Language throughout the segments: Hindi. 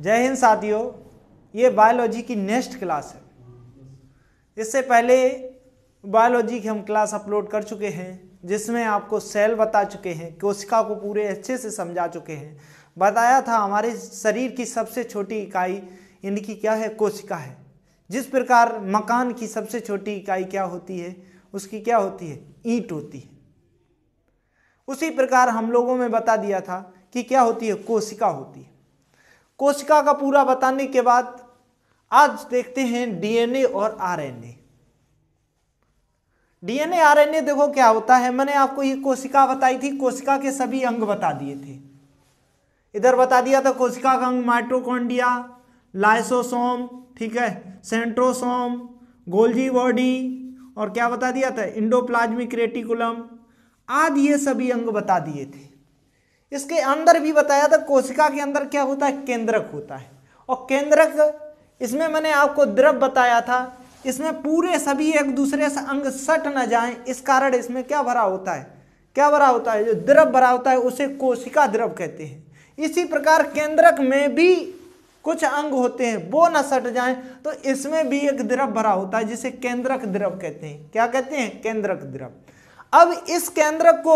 जय हिंद साथियों ये बायोलॉजी की नेक्स्ट क्लास है इससे पहले बायोलॉजी की हम क्लास अपलोड कर चुके हैं जिसमें आपको सेल बता चुके हैं कोशिका को पूरे अच्छे से समझा चुके हैं बताया था हमारे शरीर की सबसे छोटी इकाई इनकी क्या है कोशिका है जिस प्रकार मकान की सबसे छोटी इकाई क्या होती है उसकी क्या होती है ईंट होती है उसी प्रकार हम लोगों में बता दिया था कि क्या होती है कोशिका होती है कोशिका का पूरा बताने के बाद आज देखते हैं डीएनए और आरएनए डीएनए आरएनए देखो क्या होता है मैंने आपको ये कोशिका बताई थी कोशिका के सभी अंग बता दिए थे इधर बता दिया था कोशिका का अंग माइट्रोकॉन्डिया लाइसोसोम ठीक है सेंट्रोसोम गोल्जी बॉडी और क्या बता दिया था इंडोप्लाज्मिक रेटिकुलम आदि ये सभी अंग बता दिए थे इसके अंदर भी बताया था कोशिका के अंदर क्या होता है केंद्रक होता है और केंद्रक इसमें मैंने आपको द्रव बताया था इसमें पूरे सभी एक दूसरे से अंग सट न जाएं इस कारण इसमें क्या भरा होता है क्या भरा होता है जो द्रव भरा होता है उसे कोशिका द्रव कहते हैं इसी प्रकार केंद्रक में भी कुछ अंग होते हैं वो न सट जाएं तो इसमें भी एक द्रव भरा होता है जिसे केंद्रक द्रव कहते हैं क्या कहते हैं केंद्रक द्रव अब इस केंद्र को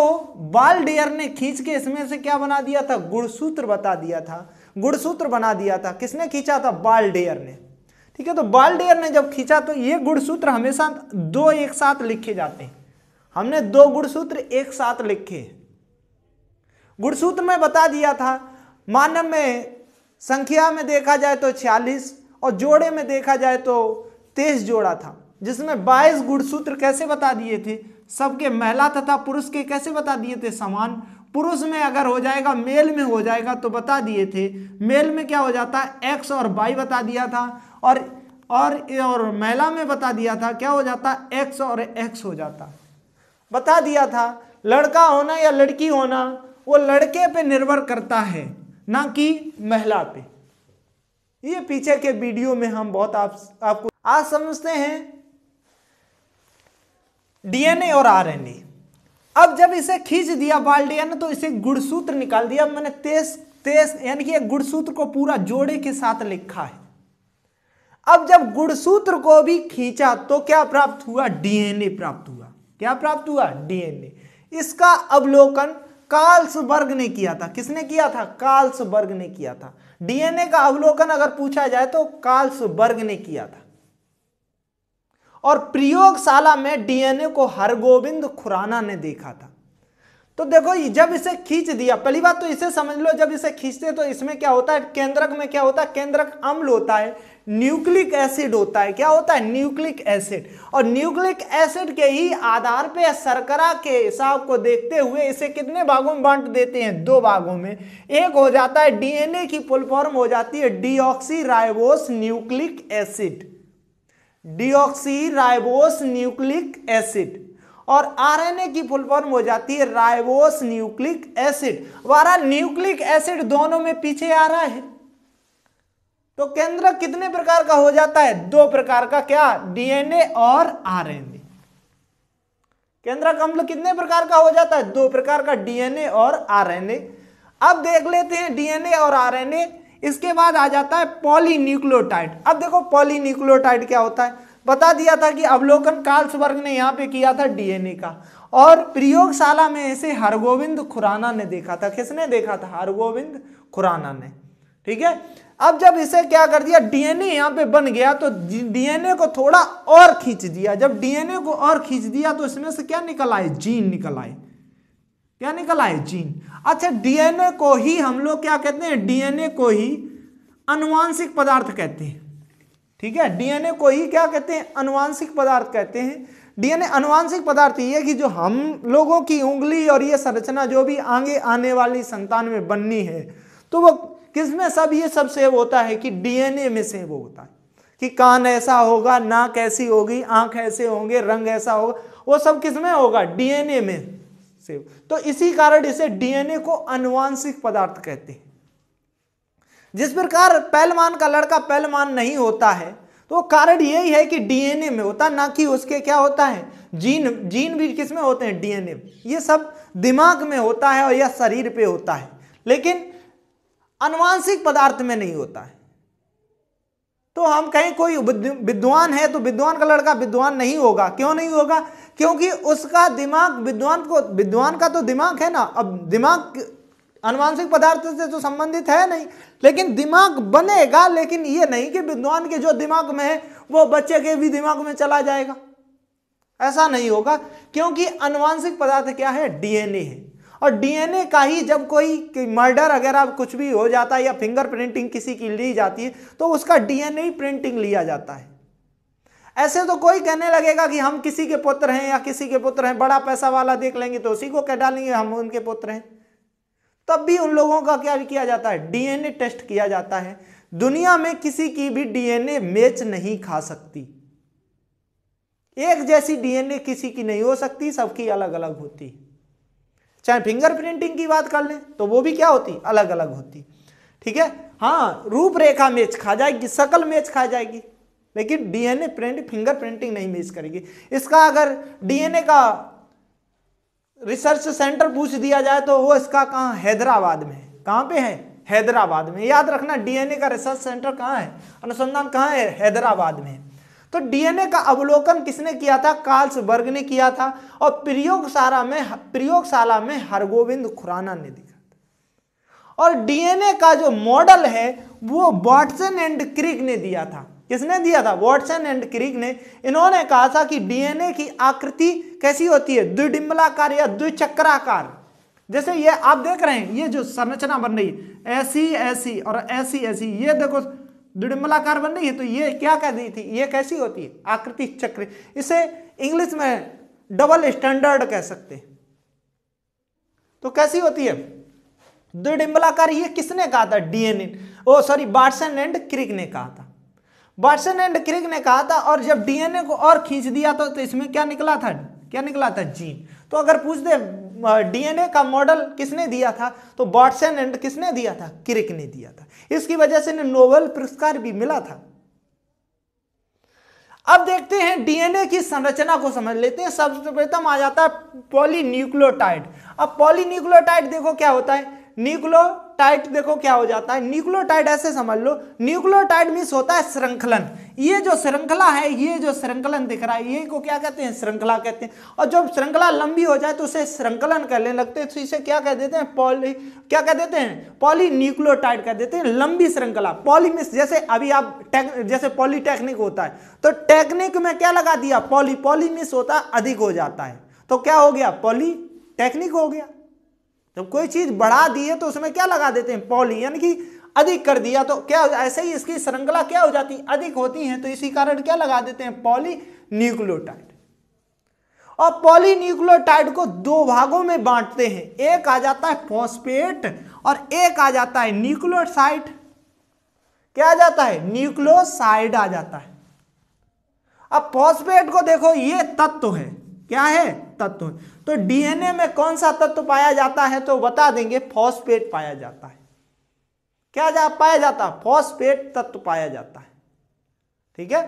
बाल डेयर ने खींच के इसमें से क्या बना दिया था गुणसूत्र बता दिया था गुणसूत्र बना दिया था किसने खींचा था बाल डेयर ने ठीक है तो बाल ने जब खींचा तो ये गुणसूत्र हमेशा दो एक साथ लिखे जाते हैं हमने दो गुणसूत्र एक साथ लिखे गुणसूत्र में बता दिया था मानव में संख्या में देखा जाए तो छियालीस और जोड़े में देखा जाए तो तेईस जोड़ा था जिसमें बाईस गुणसूत्र कैसे बता दिए थे सबके महिला तथा पुरुष के कैसे बता दिए थे समान पुरुष में अगर हो जाएगा मेल में हो जाएगा तो बता दिए थे मेल में क्या हो जाता है एक्स और बाई बता दिया था और और और महिला में बता दिया था क्या हो जाता एक्स और एक्स हो जाता बता दिया था लड़का होना या लड़की होना वो लड़के पे निर्भर करता है ना कि महिला पे ये पीछे के वीडियो में हम बहुत आप आपको आज समझते हैं डीएनए और आरएनए अब जब इसे खींच दिया बाल्डिया ने तो इसे गुड़सूत्र निकाल दिया मैंने तेज तेज यानी कि गुड़सूत्र को पूरा जोड़े के साथ लिखा है अब जब गुड़सूत्र को भी खींचा तो क्या प्राप्त हुआ डीएनए प्राप्त हुआ क्या प्राप्त हुआ डीएनए इसका अवलोकन कार्ल्सबर्ग ने किया था किसने किया था कार्ल्सबर्ग ने किया था डीएनए का अवलोकन अगर पूछा जाए तो कार्ल्सबर्ग ने किया था और प्रयोगशाला में डीएनए को हरगोविंद खुराना ने देखा था तो देखो जब इसे खींच दिया पहली बात तो इसे समझ लो जब इसे खींचते तो इसमें क्या होता है केंद्रक में क्या होता है केंद्रक अम्ल होता है न्यूक्लिक एसिड होता है क्या होता है न्यूक्लिक एसिड और न्यूक्लिक एसिड के ही आधार पे शर्करा के हिसाब को देखते हुए इसे कितने भागों में बांट देते हैं दो भागों में एक हो जाता है डीएनए की फुलफॉर्म हो जाती है deoxy nucleic acid deoxy ribose nucleic acid और आरएनए की फुल फॉर्म हो जाती है राइबोस न्यूक्लिक एसिड वारा न्यूक्लिक एसिड दोनों में पीछे आ रहा है तो केंद्र कितने प्रकार का हो जाता है दो प्रकार का क्या डीएनए और आरएनए केंद्रक अम्ल मतलब कितने प्रकार का हो जाता है दो प्रकार का डीएनए और आरएनए अब देख लेते हैं डीएनए और आरएनए इसके बाद आ जाता है पॉलीन्यूक्लियोटाइड अब देखो पॉलीन्यूक्लियोटाइड क्या होता है बता दिया था कि अवलोकन कार्ल्सबर्ग ने यहाँ पे किया था डीएनए का और प्रयोगशाला में इसे हरगोविंद खुराना ने देखा था किसने देखा था हरगोविंद खुराना ने ठीक है अब जब इसे क्या कर दिया डीएनए यहाँ पे बन गया तो डीएनए को थोड़ा और खींच दिया जब डीएनए को और खींच दिया तो इसमें से क्या निकल आए जीन निकल आए क्या निकल आए जीन अच्छा डीएनए को ही हम लोग क्या कहते हैं डीएनए को ही अनुवांशिक पदार्थ कहते हैं ठीक है डीएनए को ही क्या कहते हैं अनुवांशिक पदार्थ कहते हैं डीएनए अनुवांशिक पदार्थ ये कि जो हम लोगों की उंगली और ये संरचना जो भी आगे आने वाली संतान में बननी है तो वो किसमें सब ये सब सेव होता है कि डीएनए में सेव होता है कि कान ऐसा होगा नाक ऐसी होगी आंख ऐसे होंगे रंग ऐसा होगा वो सब किसमें होगा डीएनए में सेव तो इसी कारण इसे डीएनए को अनुवांशिक पदार्थ कहते हैं जिस प्रकार पहलवान का लड़का पहलवान नहीं होता है तो कारण यही है कि डीएनए में होता ना कि उसके क्या होता है जीन जीन भी किस में होते हैं डीएनए ये सब दिमाग में होता है और यह शरीर पे होता है लेकिन अनुवांशिक पदार्थ में नहीं होता है तो हम कहें कोई विद्वान है तो विद्वान का लड़का विद्वान नहीं होगा क्यों नहीं होगा क्योंकि उसका दिमाग विद्वान को विद्वान का तो दिमाग है ना अब दिमाग अनुवांशिक पदार्थ से तो संबंधित है नहीं लेकिन दिमाग बनेगा लेकिन ये नहीं कि विद्वान के जो दिमाग में है वो बच्चे के भी दिमाग में चला जाएगा ऐसा नहीं होगा क्योंकि अनुवांशिक पदार्थ क्या है डीएनए है और डीएनए का ही जब कोई मर्डर अगर आप कुछ भी हो जाता है या फिंगर प्रिंटिंग किसी की ली जाती है तो उसका डीएनए प्रिंटिंग लिया जाता है ऐसे तो कोई कहने लगेगा कि हम किसी के पुत्र हैं या किसी के पुत्र हैं बड़ा पैसा वाला देख लेंगे तो उसी को कह डालेंगे हम उनके पुत्र हैं तब भी उन लोगों का क्या किया जाता है डीएनए टेस्ट किया जाता है दुनिया में किसी की भी डीएनए मैच नहीं खा सकती एक जैसी डीएनए किसी की नहीं हो सकती सबकी अलग अलग होती है चाहे फिंगर प्रिंटिंग की बात कर लें तो वो भी क्या होती अलग अलग होती ठीक है हाँ रूपरेखा मैच खा जाएगी सकल मैच खा जाएगी लेकिन डीएनए प्रिंट फिंगर प्रिंटिंग नहीं मैच करेगी इसका अगर डीएनए का रिसर्च सेंटर पूछ दिया जाए तो वो इसका कहाँ हैदराबाद में है कहाँ पे है हैदराबाद में याद रखना डीएनए का रिसर्च सेंटर कहाँ है अनुसंधान कहाँ है हैदराबाद में तो डीएनए का अवलोकन किसने किया था कार्ल्सबर्ग ने किया था और प्रयोगशाला में प्रयोगशाला में हरगोविंद खुराना ने दिया था और डीएनए का जो मॉडल है वो वॉटसन एंड क्रिक ने दिया था किसने दिया था वॉटसन एंड क्रिक ने इन्होंने कहा था कि डीएनए की आकृति कैसी होती है द्विडिम्बलाकार या द्विचक्राकार जैसे ये आप देख रहे हैं ये जो संरचना बन रही है ऐसी ऐसी और ऐसी ऐसी ये देखो दुडमलाकार बन रही है तो ये क्या कह दी थी ये कैसी होती है आकृति चक्र इसे इंग्लिश में डबल स्टैंडर्ड कह सकते तो कैसी होती है दुडिम्बलाकार ये किसने कहा था DNA oh sorry Watson and Crick ने कहा था बार्सन एंड क्रिक ने कहा था और जब डीएनए को और खींच दिया था तो इसमें क्या निकला था क्या निकला था जीन तो अगर पूछ दे डीएनए का मॉडल किसने दिया था तो बार्सन एंड किसने दिया था क्रिक ने दिया था इसकी वजह से इन्हें नोबेल पुरस्कार भी मिला था अब देखते हैं डीएनए की संरचना को समझ लेते हैं सबसे प्रथम आ जाता है पॉलीन्यूक्लियोटाइड अब पॉलीन्यूक्लियोटाइड देखो क्या होता है न्यूक्लियोटाइड देखो क्या हो जाता है न्यूक्लियोटाइड ऐसे समझ लो न्यूक्लियोटाइड मीन्स होता है श्रृंखलन ये जो श्रृंखला है ये जो श्रृंखलन दिख रहा है ये को क्या कहते हैं श्रृंखला कहते हैं और जब श्रृंखला लंबी हो जाए तो उसे श्रृंखलन कहने लगते हैं तो इसे क्या कह देते हैं पॉली क्या कह देते हैं पॉलीन्यूक्लियोटाइड कह देते हैं लंबी श्रृंखला पॉलीमिस जैसे अभी आप टेक जैसे पॉलीटेक्निक होता है तो टेक्निक में क्या लगा दिया पॉली पॉलीमिस होता अधिक हो जाता है तो क्या हो गया पॉली टेक्निक हो गया जब तो कोई चीज बढ़ा दी है तो उसमें क्या लगा देते हैं पॉली यानी कि अधिक कर दिया तो क्या ऐसे ही इसकी श्रृंखला क्या हो जाती अधिक होती है तो इसी कारण क्या लगा देते हैं पॉली न्यूक्लियोटाइड और पॉलीन्यूक्लियोटाइड को दो भागों में बांटते हैं एक आ जाता है फॉस्फेट और एक आ जाता है न्यूक्लियोसाइड क्या आ जाता है न्यूक्लियोसाइड आ जाता है अब फॉस्फेट को देखो ये तत्व है क्या है तत्व तो डीएनए में कौन सा तत्व पाया जाता है तो बता देंगे फॉस्फेट पाया जाता है क्या जा पाया जाता है फॉस्फेट तत्व पाया जाता है ठीक है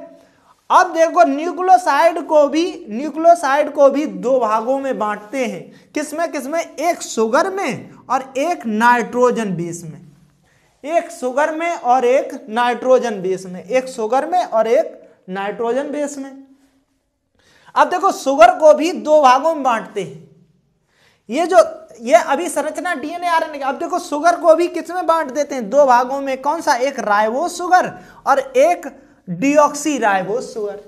अब देखो न्यूक्लोसाइड को भी न्यूक्लोसाइड को भी दो भागों में बांटते हैं किसमें किसमें एक सुगर में और एक नाइट्रोजन बेस में एक सुगर में और एक नाइट्रोजन बेस में एक सुगर में और एक नाइट्रोजन बेस में अब देखो सुगर को भी दो भागों में बांटते हैं ये जो ये अभी संरचना डीएनए रहे अब देखो सुगर को भी किस में बांट देते हैं दो भागों में कौन सा एक रायवो सुगर और एक डिऑक्सी रायवो सुगर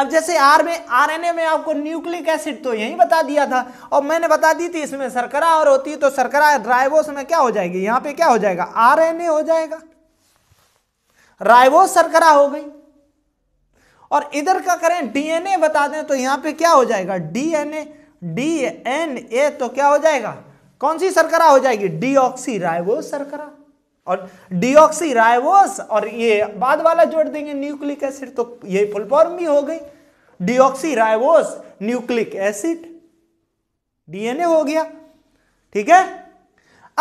अब जैसे आर में आरएनए में आपको न्यूक्लिक एसिड तो यही बता दिया था और मैंने बता दी थी इसमें सरकरा और होती है तो सरकरा राइबोस में क्या हो जाएगी यहां पे क्या हो जाएगा आरएनए हो जाएगा राइबोस सरकरा हो गई और इधर का करें डीएनए बता दें तो यहां पे क्या हो जाएगा डीएनए डी एन ए तो क्या हो जाएगा कौन सी सरकरा हो जाएगी ऑक्सी राइबोस सरकरा और ऑक्सी राइबोस और ये बाद वाला जोड़ देंगे न्यूक्लिक एसिड तो ये फुल फॉर्म भी हो गई oxy ribose nucleic acid DNA हो गया ठीक है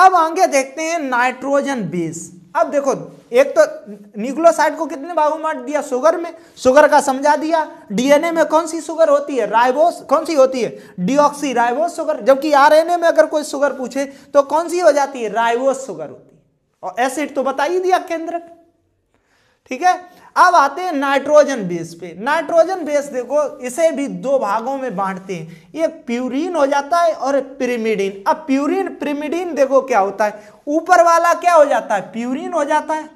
अब आगे देखते हैं नाइट्रोजन बेस अब देखो एक तो न्यूक्लियोसाइड को कितने भागों में दिया शुगर में शुगर का समझा दिया डीएनए में कौन सी शुगर होती है राइबोस कौन सी होती है डीऑक्सी राइबोस शुगर जबकि आरएनए में अगर कोई शुगर पूछे तो कौन सी हो जाती है राइबोस शुगर होती है और एसिड तो बता ही दिया केंद्र ठीक है अब आते हैं नाइट्रोजन बेस पे नाइट्रोजन बेस देखो इसे भी दो भागों में बांटते हैं एक प्यूरिन हो जाता है और पिरिमिडिन अब प्यूरिन पिरिमिडिन देखो क्या होता है ऊपर वाला क्या हो जाता है प्यूरिन हो जाता है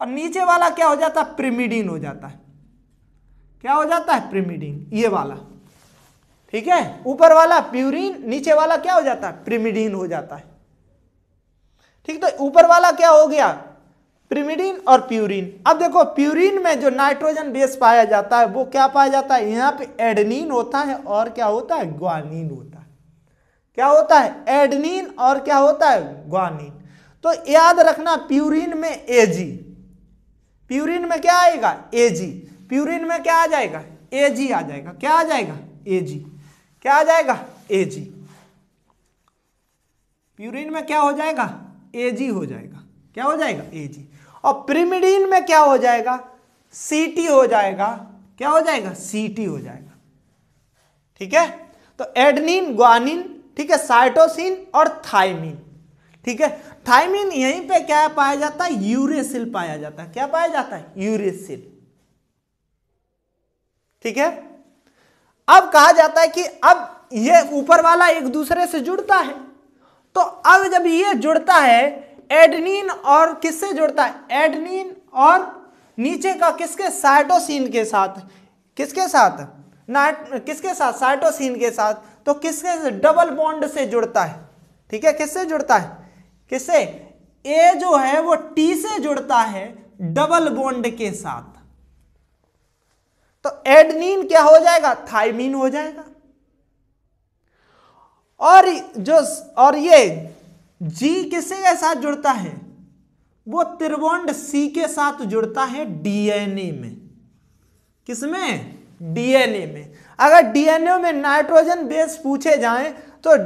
और नीचे वाला क्या हो जाता है प्रिमिडीन हो जाता है क्या हो जाता है प्रिमिडीन ये वाला ठीक है ऊपर वाला प्यूरिन नीचे वाला क्या हो जाता है प्रिमिडीन हो जाता है ठीक तो ऊपर वाला क्या हो गया प्रिमिडीन और प्यूरिन अब देखो प्यूरिन में जो नाइट्रोजन बेस पाया जाता है वो क्या पाया जाता है यहाँ पे एडनिन होता है और क्या होता है ग्वानिन होता है क्या होता है एडनिन और क्या होता है ग्वानिन तो याद रखना प्यूरिन में एजी प्यूरिन में क्या आएगा एजी प्यूरिन में क्या आ जाएगा एजी आ जाएगा क्या आ जाएगा एजी क्या आ जाएगा एजी प्यूरिन में क्या हो जाएगा एजी हो जाएगा क्या हो जाएगा एजी और प्रिमिडीन में क्या हो जाएगा सीटी हो जाएगा क्या हो जाएगा सीटी हो जाएगा ठीक है तो एडनिन ग्वानिन ठीक है साइटोसिन और थाइमिन ठीक है थाइमिन यहीं पे क्या पाया जाता है यूरेसिल पाया जाता है क्या पाया जाता है यूरेसिल ठीक है अब कहा जाता है कि अब ये ऊपर वाला एक दूसरे से जुड़ता है तो अब जब ये जुड़ता है एडनिन और किससे जुड़ता है एडनिन और नीचे का किसके साइटोसिन के साथ किसके साथ नाइट किसके साथ साइटोसिन के साथ तो किसके डबल बॉन्ड से जुड़ता है ठीक है किससे जुड़ता है किससे ए जो है वो टी से जुड़ता है डबल बॉन्ड के साथ तो एडनिन क्या हो जाएगा थाइमिन हो जाएगा और जो और ये जी के साथ जुड़ता है वो त्रिबोंड सी के साथ जुड़ता है डीएनए में किसमें डीएनए में अगर डीएनए में नाइट्रोजन बेस पूछे जाएं तो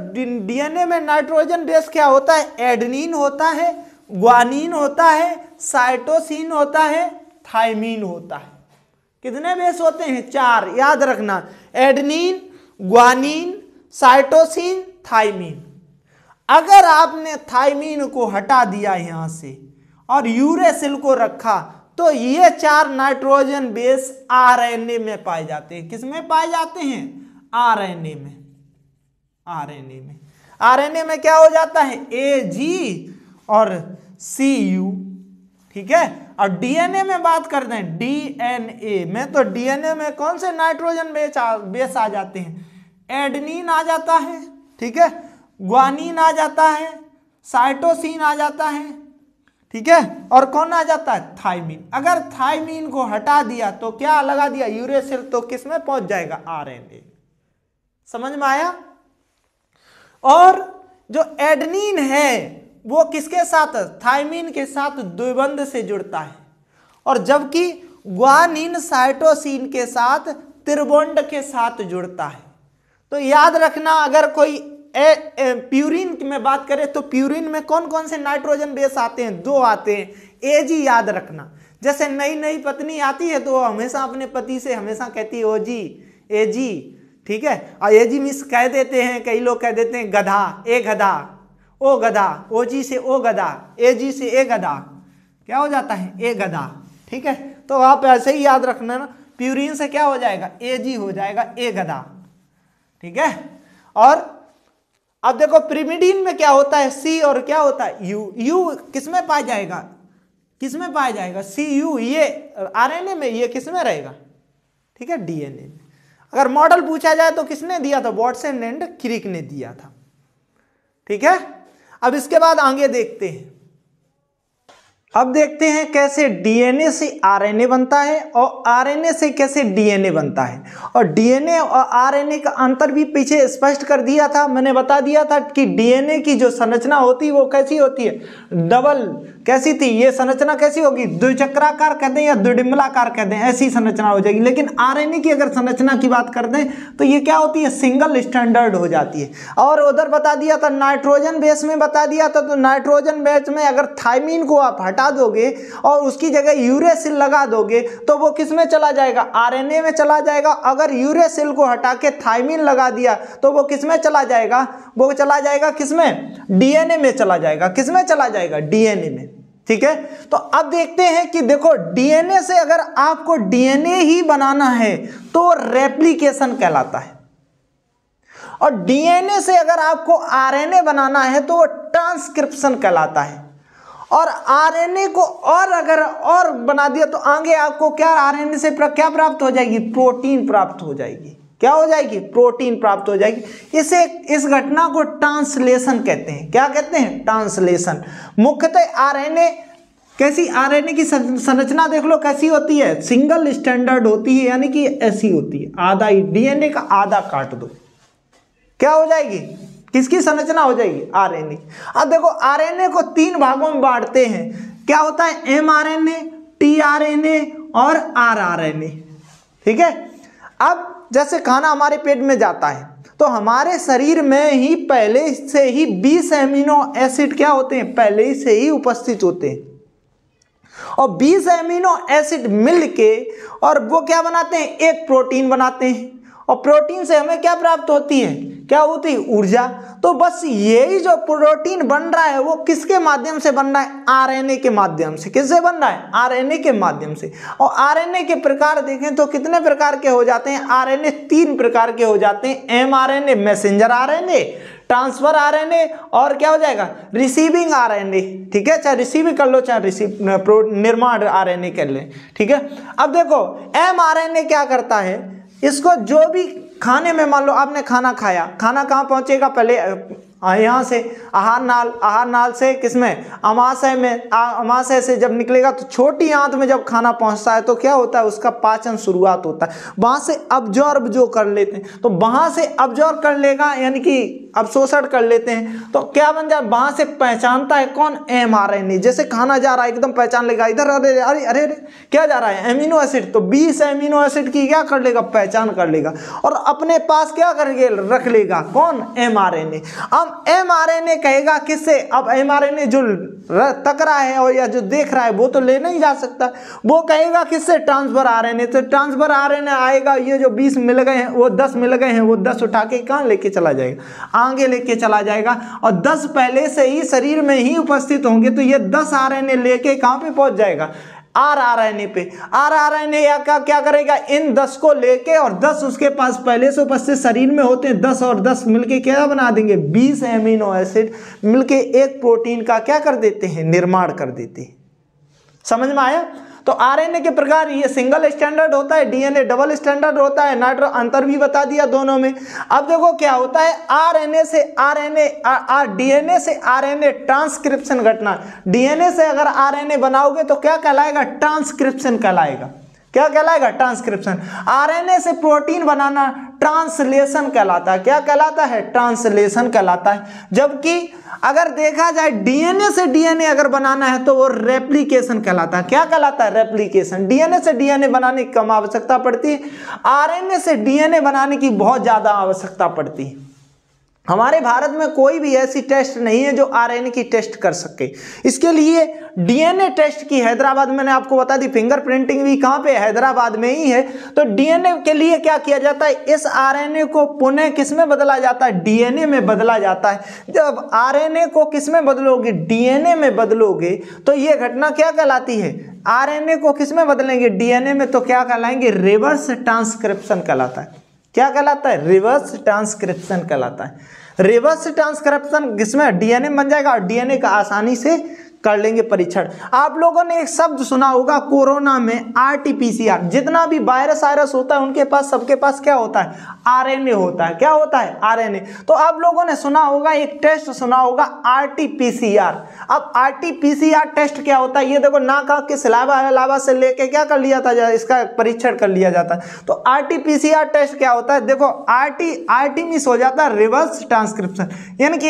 डीएनए में नाइट्रोजन बेस क्या होता है एडनिन होता है ग्वानिन होता है साइटोसिन होता है थाइमिन होता है कितने बेस होते हैं चार याद रखना एडनिन ग्वानिन साइटोसिन थाइमिन अगर आपने थाइमिन को हटा दिया यहां से और यूरेसिल को रखा तो ये चार नाइट्रोजन बेस आरएनए में पाए जाते हैं किसमें पाए जाते हैं आरएनए में आरएनए में आरएनए में क्या हो जाता है ए जी और सी यू ठीक है और डीएनए में बात कर दें डीएनए में तो डीएनए में कौन से नाइट्रोजन बेस बेस आ जाते हैं एडनिन आ जाता है ठीक है ग्वानीन आ जाता है साइटोसिन आ जाता है ठीक है और कौन आ जाता है थाइमिन अगर थाइमीन को हटा दिया तो क्या लगा दिया यूरेसिल तो किस में पहुंच जाएगा आरएनए समझ में आया और जो एडनिन है वो किसके साथ थाइमिन के साथ द्विबंध से जुड़ता है और जबकि ग्वानिन साइटोसिन के साथ त्रिबोंड के साथ जुड़ता है तो याद रखना अगर कोई ए, ए, प्यूरिन में बात करें तो प्यूरिन में कौन कौन से नाइट्रोजन बेस आते हैं दो आते हैं ए जी याद रखना जैसे नई नई पत्नी आती है तो वो हमेशा अपने पति से हमेशा कहती है ओ जी ए जी ठीक है और जी मिस कह देते हैं कई लोग कह देते हैं गधा ए गधा ओ गधा ओ जी से ओ गधा ए जी से ए गधा क्या हो जाता है ए गधा ठीक है तो आप ऐसे ही याद रखना ना प्यूरिन से क्या हो जाएगा ए जी हो जाएगा ए गधा ठीक है और अब देखो प्रिमिडीन में क्या होता है सी और क्या होता है यू यू किस में पाया जाएगा किस में पाया जाएगा सी यू ये आरएनए में ये किस में रहेगा ठीक है डीएनए में अगर मॉडल पूछा जाए तो किसने दिया था वॉटसन एंड क्रिक ने दिया था ठीक है अब इसके बाद आगे देखते हैं अब देखते हैं कैसे डीएनए से आरएनए बनता है और आरएनए से कैसे डीएनए बनता है और डीएनए और आरएनए का अंतर भी पीछे स्पष्ट कर दिया था मैंने बता दिया था कि डीएनए की जो संरचना होती है वो कैसी होती है डबल कैसी थी ये संरचना कैसी होगी द्विचक्राकार कह दें या द्विडिम्बलाकार कह दें ऐसी संरचना हो जाएगी लेकिन आरएनए की अगर संरचना की बात कर दें तो ये क्या होती है सिंगल स्टैंडर्ड हो जाती है और उधर बता दिया था नाइट्रोजन बेस में बता दिया था तो नाइट्रोजन बेस में अगर थाइमीन को आप हटा दोगे और उसकी जगह यूरेसिल लगा दोगे तो वो किस में चला जाएगा आर में चला जाएगा अगर यूरेसिल को हटा के थाइमीन लगा दिया तो वो किस में चला जाएगा वो चला जाएगा किस में डीएनए में चला जाएगा किस में चला जाएगा डीएनए में ठीक है तो अब देखते हैं कि देखो डीएनए से अगर आपको डीएनए ही बनाना है तो रेप्लीकेशन कहलाता है और डीएनए से अगर आपको आरएनए बनाना है तो वो ट्रांसक्रिप्शन कहलाता है और आरएनए को और अगर और बना दिया तो आगे आपको क्या आरएनए से क्या प्राप्त हो जाएगी प्रोटीन प्राप्त हो जाएगी क्या हो जाएगी प्रोटीन प्राप्त हो जाएगी इसे इस घटना को ट्रांसलेशन कहते हैं क्या कहते हैं ट्रांसलेशन मुख्यतः आरएनए कैसी आरएनए की संरचना देख लो कैसी होती है सिंगल स्टैंडर्ड होती है यानी कि ऐसी होती है आधा ही डीएनए का आधा काट दो क्या हो जाएगी किसकी संरचना हो जाएगी आरएनए अब देखो आरएनए को तीन भागों में बांटते हैं क्या होता है एम आर एन और आर ठीक है अब जैसे खाना हमारे पेट में जाता है तो हमारे शरीर में ही पहले से ही 20 एमिनो एसिड क्या होते हैं पहले से ही उपस्थित होते हैं और 20 एमिनो एसिड मिल के और वो क्या बनाते हैं एक प्रोटीन बनाते हैं और प्रोटीन से हमें क्या प्राप्त होती है क्या होती है ऊर्जा तो बस यही जो प्रोटीन बन रहा है वो किसके माध्यम से बन रहा है आरएनए के माध्यम से किससे बन रहा है आरएनए के माध्यम से और आरएनए के प्रकार देखें तो कितने प्रकार के हो जाते हैं आरएनए तीन प्रकार के हो जाते हैं M messenger R transfer RNA और क्या हो जाएगा रिसीविंग आरएनए ठीक है चाहे रिसीव कर लो चाहे रिसीव निर्माण आरएनए कर ले ठीक है अब देखो एमआरएनए क्या करता है इसको जो भी खाने में मान लो आपने खाना खाया खाना कहाँ पहुँचेगा पहले यहाँ से आहार नाल आहार नाल से किसमें अमाशय में अमाशय से जब निकलेगा तो छोटी आंत में जब खाना पहुंचता है तो क्या होता है उसका पाचन शुरुआत होता है वहाँ से अब्जॉर्ब जो कर लेते हैं तो वहाँ से अब्जॉर्ब कर लेगा यानी कि अवशोषण कर लेते हैं तो क्या बन जाए वहाँ से पहचानता है कौन एम आ रहे जैसे खाना जा रहा है एकदम पहचान लेगा इधर अरे अरे अरे अरे क्या जा रहा है एमिनो एसिड तो बीस एमिनो एसिड की क्या कर लेगा पहचान कर लेगा और अपने पास क्या करके रख लेगा कौन एम आर एन ए अब अब एमआरएनए कहेगा किससे अब एमआरएनए जो तक रहा है और या जो देख रहा है वो तो ले नहीं जा सकता वो कहेगा किससे ट्रांसफर आरएनए तो ट्रांसफर आरएनए आएगा ये जो 20 मिल गए हैं वो 10 मिल गए हैं वो 10 उठा के कहाँ लेके चला जाएगा आगे लेके चला जाएगा और 10 पहले से ही शरीर में ही उपस्थित होंगे तो ये 10 आरएनए लेके कहाँ पर पहुँच जाएगा आर आर एन ए पे आर आर एन ए का क्या करेगा इन दस को लेके और दस उसके पास पहले से उपस्थित शरीर में होते हैं दस और दस मिलके क्या बना देंगे बीस एमिनो एसिड मिलके एक प्रोटीन का क्या कर देते हैं निर्माण कर देते हैं समझ में आया तो आरएनए के प्रकार ये सिंगल स्टैंडर्ड होता है डीएनए डबल स्टैंडर्ड होता है नाइट्रो अंतर भी बता दिया दोनों में अब देखो क्या होता है आरएनए से आरएनए डीएनए से आरएनए ट्रांसक्रिप्शन घटना डीएनए से अगर आरएनए बनाओगे तो क्या कहलाएगा ट्रांसक्रिप्शन कहलाएगा क्या कहलाएगा ट्रांसक्रिप्शन आरएनए से प्रोटीन बनाना ट्रांसलेशन कहलाता है क्या कहलाता है ट्रांसलेशन कहलाता है जबकि अगर देखा जाए डीएनए से डीएनए अगर बनाना है तो वो रेप्लीकेशन कहलाता है क्या कहलाता है रेप्लीकेशन डीएनए से डीएनए बनाने की कम आवश्यकता पड़ती है आरएनए से डीएनए बनाने की बहुत ज़्यादा आवश्यकता पड़ती है हमारे भारत में कोई भी ऐसी टेस्ट नहीं है जो आरएनए की टेस्ट कर सके इसके लिए डीएनए टेस्ट की हैदराबाद मैंने आपको बता दी फिंगर प्रिंटिंग भी कहाँ पे हैदराबाद में ही है तो डीएनए के लिए क्या किया जाता है इस आरएनए को पुनः किस में बदला जाता है डीएनए में बदला जाता है जब आरएनए को किस में बदलोगे डीएनए में बदलोगे तो ये घटना क्या कहलाती है आरएनए को किस में बदलेंगे डीएनए में तो क्या कहलाएंगे रिवर्स ट्रांसक्रिप्शन कहलाता है क्या कहलाता है रिवर्स ट्रांसक्रिप्शन कहलाता है रिवर्स ट्रांसक्रिप्शन जिसमें डीएनए बन जाएगा और डीएनए का आसानी से कर लेंगे परीक्षण आप लोगों ने एक शब्द सुना होगा कोरोना में आरटीपीसीआर जितना भी वायरस वायरस होता है उनके पास सबके पास क्या होता है आरएनए होता है क्या होता है आरएनए तो आप लोगों ने सुना होगा एक टेस्ट सुना होगा आरटीपीसीआर अब आरटीपीसीआर टेस्ट क्या होता है ये देखो ना कहा के सिलावा अलावा से लेके क्या कर लिया था इसका परीक्षण कर लिया जाता है तो आरटीपीसीआर टेस्ट क्या होता है देखो आर आर टी मिस हो जाता है रिवर्स ट्रांसक्रिप्शन यानी कि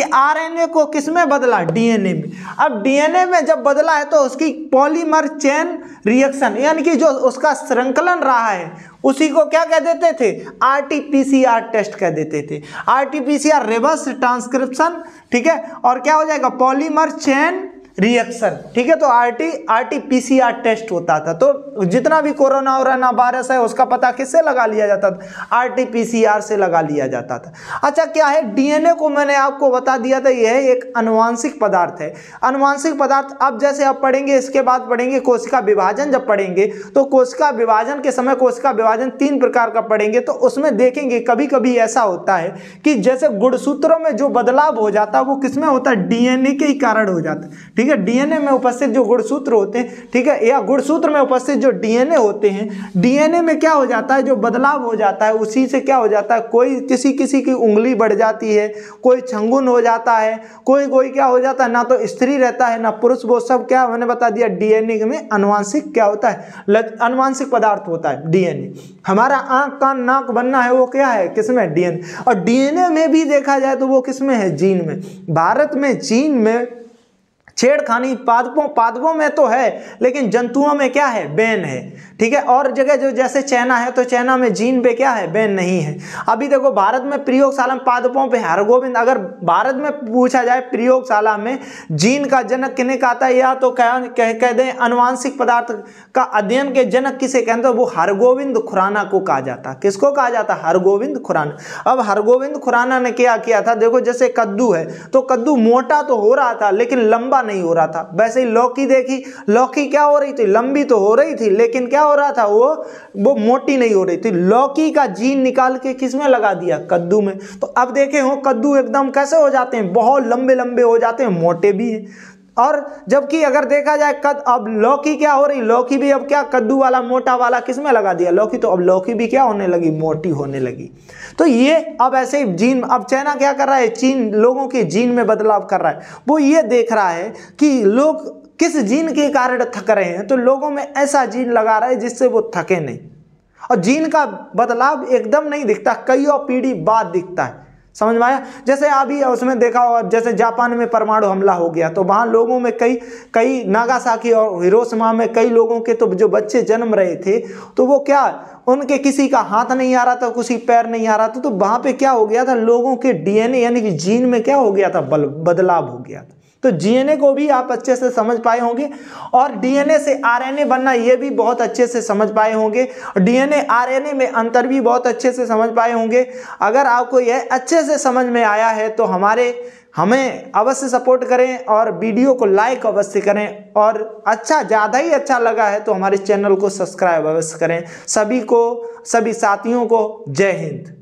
ए को किस में बदला डीएनए में अब डीएनए में जब बदला है तो उसकी पॉलीमर चेन रिएक्शन यानी कि जो उसका श्रृंखलन रहा है उसी को क्या कह देते थे आरटीपीसीआर टेस्ट कह देते थे आरटीपीसीआर रिवर्स ट्रांसक्रिप्शन ठीक है और क्या हो जाएगा पॉलीमर चेन रिएक्शन ठीक है तो आरटी आरटीपीसीआर टेस्ट होता था तो जितना भी कोरोना वोरोना वायरस है उसका पता किससे लगा लिया जाता था आरटीपीसीआर से लगा लिया जाता था अच्छा क्या है डीएनए को मैंने आपको बता दिया था यह एक अनुवांशिक पदार्थ है अनुवांशिक पदार्थ अब जैसे आप पढ़ेंगे इसके बाद पढ़ेंगे कोशिका विभाजन जब पढ़ेंगे तो कोशिका विभाजन के समय कोशिका विभाजन तीन प्रकार का पढ़ेंगे तो उसमें देखेंगे कभी कभी ऐसा होता है कि जैसे गुणसूत्रों में जो बदलाव हो जाता है वो किसमें होता है डीएनए के ही कारण हो जाता है ठीक है डीएनए में उपस्थित जो गुणसूत्र होते हैं ठीक है या गुणसूत्र में उपस्थित जो डीएनए होते हैं डीएनए में क्या हो जाता है जो बदलाव हो जाता है उसी से क्या हो जाता है कोई किसी किसी की उंगली बढ़ जाती है कोई छंगुन हो जाता है कोई कोई क्या हो जाता है ना तो स्त्री रहता है ना पुरुष वो सब क्या मैंने बता दिया डीएनए में अनुवांशिक क्या होता है अनुवांशिक पदार्थ होता है डीएनए हमारा आंख का नाक बनना है वो क्या है किसमें डीएनए और डीएनए में भी देखा जाए तो वो किसमें है जीन में भारत में चीन में छेड़खानी पादपों पादपों में तो है लेकिन जंतुओं में क्या है बैन है ठीक है और जगह जो जैसे चैना है तो चैना में जीन पे क्या है बैन नहीं है अभी देखो भारत में प्रयोगशाला में पादपों पे हरगोविंद अगर भारत में पूछा जाए प्रयोगशाला में जीन का जनक किन्हें कहता है या तो कह कह, कह दें अनुवांशिक पदार्थ का अध्ययन के जनक किसे कहते हैं वो हरगोविंद खुराना को कहा जाता किसको कहा जाता हरगोविंद खुराना अब हरगोविंद खुराना ने क्या किया था देखो जैसे कद्दू है तो कद्दू मोटा तो हो रहा था लेकिन लंबा नहीं हो रहा था वैसे ही लौकी देखी लौकी क्या हो रही थी लंबी तो हो रही थी लेकिन क्या हो रहा था वो वो मोटी नहीं हो रही थी लौकी का जीन निकाल के किस में लगा दिया कद्दू में तो अब देखे हो कद्दू एकदम कैसे हो जाते हैं बहुत लंबे लंबे हो जाते हैं मोटे भी हैं और जबकि अगर देखा जाए कद अब लौकी क्या हो रही लौकी भी अब क्या कद्दू वाला मोटा वाला किस में लगा दिया लौकी तो अब लौकी भी क्या होने लगी मोटी होने लगी तो ये अब ऐसे ही जीन अब चाइना क्या कर रहा है चीन लोगों के जीन में बदलाव कर रहा है वो ये देख रहा है कि लोग किस जीन के कारण थक रहे हैं तो लोगों में ऐसा जीन लगा रहा है जिससे वो थके नहीं और जीन का बदलाव एकदम नहीं दिखता कई और पीढ़ी बाद दिखता है समझ में आया जैसे अभी उसमें देखा होगा जैसे जापान में परमाणु हमला हो गया तो वहाँ लोगों में कई कई नागासाकी और हिरोशिमा में कई लोगों के तो जो बच्चे जन्म रहे थे तो वो क्या उनके किसी का हाथ नहीं आ रहा था किसी पैर नहीं आ रहा था तो वहाँ पे क्या हो गया था लोगों के डीएनए यानी कि जीन में क्या हो गया था बल बदलाव हो गया था तो जीएनए को भी आप अच्छे से समझ पाए होंगे और डीएनए से आरएनए बनना ये भी बहुत अच्छे से समझ पाए होंगे डीएनए आरएनए में अंतर भी बहुत अच्छे से समझ पाए होंगे अगर आपको यह अच्छे से समझ में आया है तो हमारे हमें अवश्य सपोर्ट करें और वीडियो को लाइक अवश्य करें और अच्छा ज़्यादा ही अच्छा लगा है तो हमारे चैनल को सब्सक्राइब अवश्य करें सभी को सभी साथियों को जय हिंद